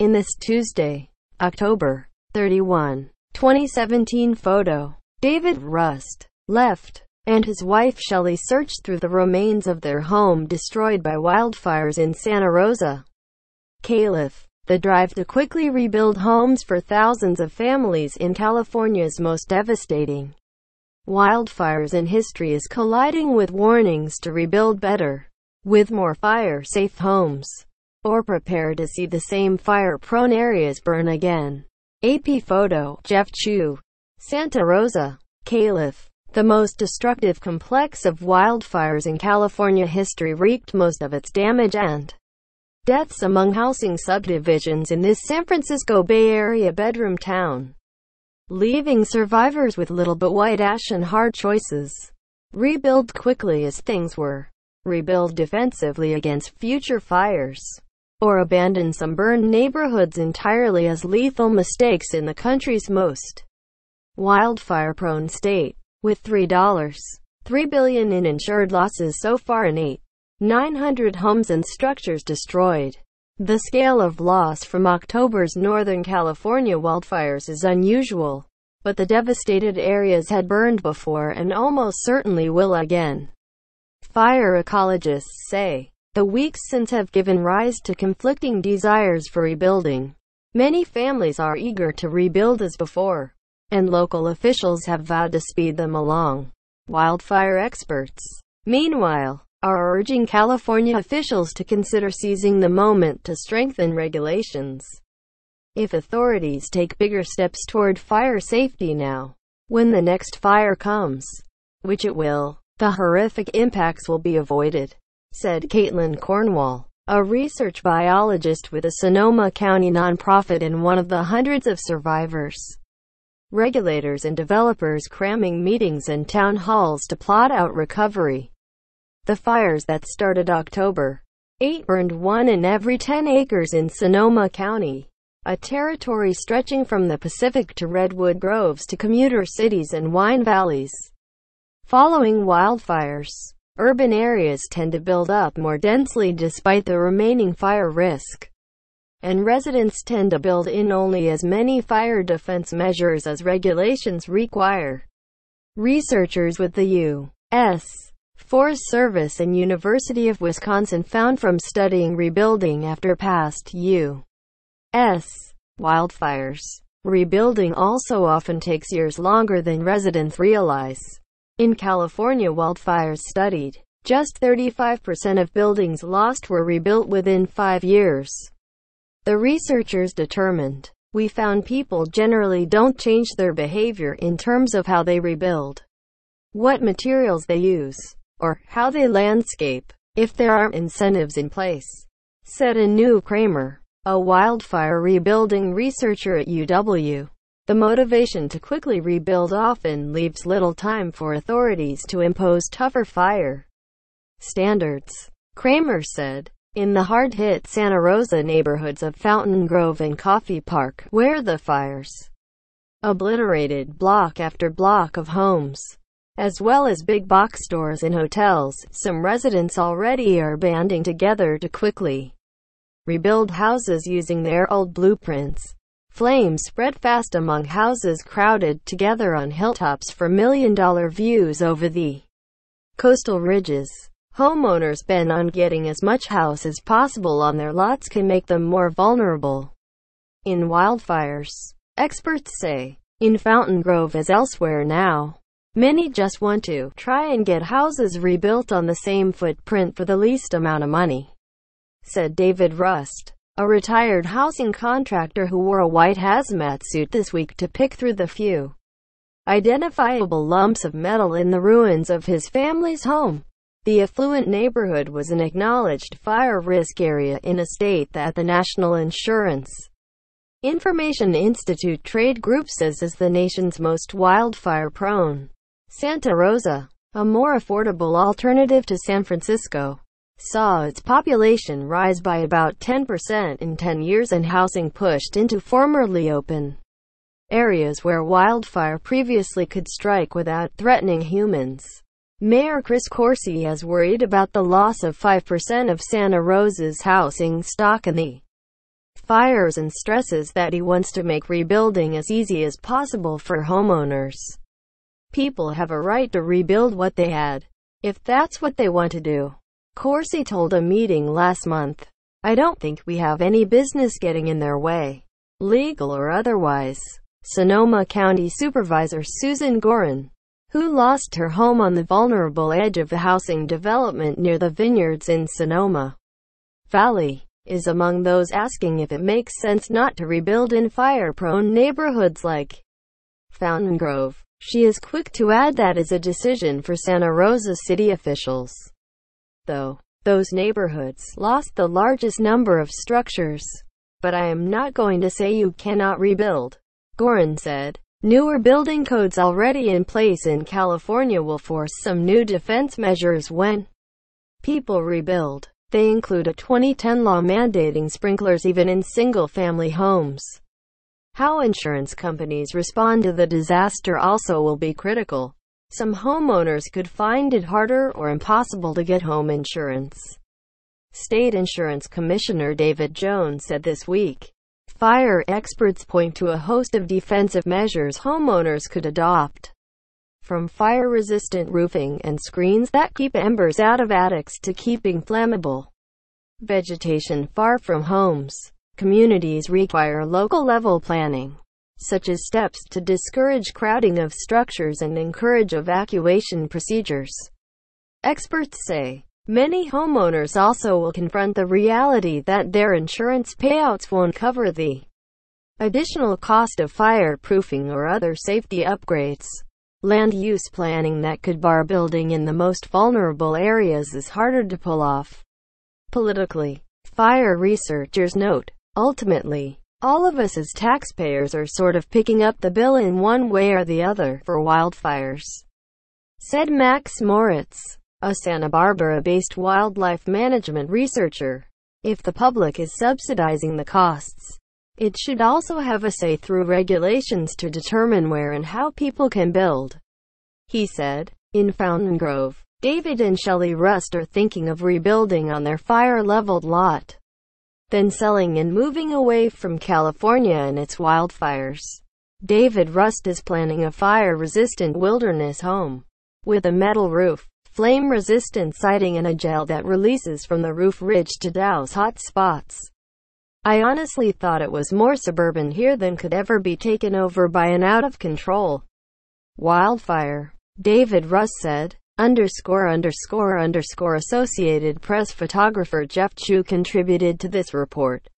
in this Tuesday, October 31, 2017 photo. David Rust left and his wife Shelley searched through the remains of their home destroyed by wildfires in Santa Rosa. Calif. The drive to quickly rebuild homes for thousands of families in California's most devastating wildfires in history is colliding with warnings to rebuild better, with more fire-safe homes or prepare to see the same fire-prone areas burn again. AP photo, Jeff Chu, Santa Rosa, Calif. The most destructive complex of wildfires in California history wreaked most of its damage and deaths among housing subdivisions in this San Francisco Bay Area bedroom town, leaving survivors with little but white ash and hard choices. Rebuild quickly as things were. Rebuild defensively against future fires or abandon some burned neighborhoods entirely as lethal mistakes in the country's most wildfire-prone state. With $3.3 billion in insured losses so far and 900 homes and structures destroyed. The scale of loss from October's Northern California wildfires is unusual, but the devastated areas had burned before and almost certainly will again. Fire ecologists say the weeks since have given rise to conflicting desires for rebuilding. Many families are eager to rebuild as before, and local officials have vowed to speed them along. Wildfire experts, meanwhile, are urging California officials to consider seizing the moment to strengthen regulations. If authorities take bigger steps toward fire safety now, when the next fire comes, which it will, the horrific impacts will be avoided said Caitlin Cornwall, a research biologist with a Sonoma County nonprofit and one of the hundreds of survivors. Regulators and developers cramming meetings and town halls to plot out recovery. The fires that started October 8 burned one in every 10 acres in Sonoma County, a territory stretching from the Pacific to redwood groves to commuter cities and wine valleys. Following wildfires, Urban areas tend to build up more densely despite the remaining fire risk, and residents tend to build in only as many fire defense measures as regulations require. Researchers with the U.S. Forest Service and University of Wisconsin found from studying rebuilding after past U.S. wildfires. Rebuilding also often takes years longer than residents realize. In California wildfires studied, just 35% of buildings lost were rebuilt within five years. The researchers determined, we found people generally don't change their behavior in terms of how they rebuild, what materials they use, or how they landscape, if there aren't incentives in place, said Anu Kramer, a wildfire rebuilding researcher at UW. The motivation to quickly rebuild often leaves little time for authorities to impose tougher fire standards. Kramer said. In the hard-hit Santa Rosa neighborhoods of Fountain Grove and Coffee Park, where the fires obliterated block after block of homes, as well as big box stores and hotels, some residents already are banding together to quickly rebuild houses using their old blueprints. Flames spread fast among houses crowded together on hilltops for million-dollar views over the coastal ridges. Homeowners bent on getting as much house as possible on their lots can make them more vulnerable in wildfires. Experts say, in Fountain Grove as elsewhere now, many just want to try and get houses rebuilt on the same footprint for the least amount of money, said David Rust a retired housing contractor who wore a white hazmat suit this week to pick through the few identifiable lumps of metal in the ruins of his family's home. The affluent neighborhood was an acknowledged fire risk area in a state that the National Insurance Information Institute Trade Group says is the nation's most wildfire-prone. Santa Rosa, a more affordable alternative to San Francisco, saw its population rise by about 10% in 10 years and housing pushed into formerly open areas where wildfire previously could strike without threatening humans. Mayor Chris Corsi has worried about the loss of 5% of Santa Rosa's housing stock and the fires and stresses that he wants to make rebuilding as easy as possible for homeowners. People have a right to rebuild what they had, if that's what they want to do. Corsi told a meeting last month. I don't think we have any business getting in their way, legal or otherwise. Sonoma County Supervisor Susan Gorin, who lost her home on the vulnerable edge of the housing development near the vineyards in Sonoma Valley, is among those asking if it makes sense not to rebuild in fire-prone neighborhoods like Fountain Grove. She is quick to add that is a decision for Santa Rosa city officials though. Those neighborhoods lost the largest number of structures. But I am not going to say you cannot rebuild, Gorin said. Newer building codes already in place in California will force some new defense measures when people rebuild. They include a 2010 law mandating sprinklers even in single-family homes. How insurance companies respond to the disaster also will be critical. Some homeowners could find it harder or impossible to get home insurance. State Insurance Commissioner David Jones said this week. Fire experts point to a host of defensive measures homeowners could adopt. From fire-resistant roofing and screens that keep embers out of attics to keeping flammable vegetation far from homes. Communities require local-level planning such as steps to discourage crowding of structures and encourage evacuation procedures. Experts say many homeowners also will confront the reality that their insurance payouts won't cover the additional cost of fireproofing or other safety upgrades. Land use planning that could bar building in the most vulnerable areas is harder to pull off. Politically, fire researchers note, ultimately, all of us as taxpayers are sort of picking up the bill in one way or the other for wildfires, said Max Moritz, a Santa Barbara-based wildlife management researcher. If the public is subsidizing the costs, it should also have a say through regulations to determine where and how people can build, he said. In Fountain Grove, David and Shelley Rust are thinking of rebuilding on their fire-leveled lot then selling and moving away from California and its wildfires. David Rust is planning a fire-resistant wilderness home with a metal roof, flame-resistant siding and a gel that releases from the roof ridge to douse hot spots. I honestly thought it was more suburban here than could ever be taken over by an out-of-control wildfire, David Rust said underscore underscore underscore Associated Press photographer Jeff Chu contributed to this report.